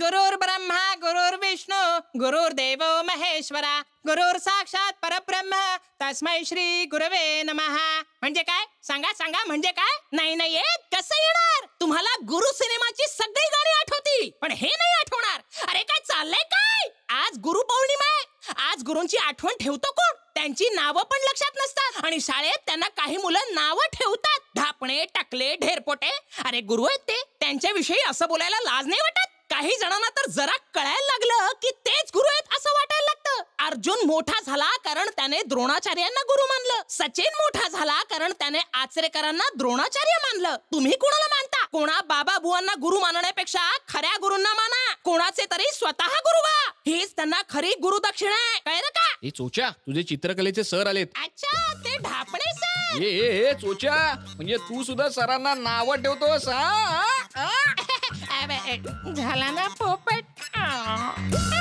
गुरुर् ब्रह्मा गुरुर्विष्णू गुरुर्देव महेश्वरा गुरुर साक्षात परब्रह्म तस्मै श्री गुरवे नमहा म्हणजे काय सांगा सांगा म्हणजे काय नाही नाही कसं येणार तुम्हाला गुरु सिनेमाची सगळी गाणी आठवतील पण हे नाही आठवणार अरे काय चाललंय काय आज गुरु पौर्णिमा आहे आज गुरुंची आठवण ठेवतो कोण त्यांची नावं पण लक्षात नसतात आणि शाळेत त्यांना काही मुलं नावं ठेवतात धापणे टाकले ढेरपोटे अरे गुरु आहेत ते त्यांच्याविषयी असं बोलायला लाज नाही वाटत जरा कळायला लागलं की तेच गुरु आहेत असं वाटायला लागतं अर्जुन मोठा झाला कारण त्याने द्रोणाचार्यांना गुरु मानलं सचिन मोठा झाला कारण त्याने आचरेकरांना द्रोणाचार्य मानलं तुम्ही कोणाला मानता कोणा बाबा बुवांना गुरु मानण्यापेक्षा खऱ्या गुरुंना माना कोणाचे तरी स्वतः गुरु व्हा हेच त्यांना खरी गुरु गुरुदक्षिणा आहे कळलं का हे चोच्या तुझे चित्रकलेचे सर आलेत अच्छा ते ढापणे सर ए, ए, ए, चोच्या म्हणजे तू सुद्धा सरांना नाव ठेवतोस हा? it. Eh, Jalada puppet. Oh.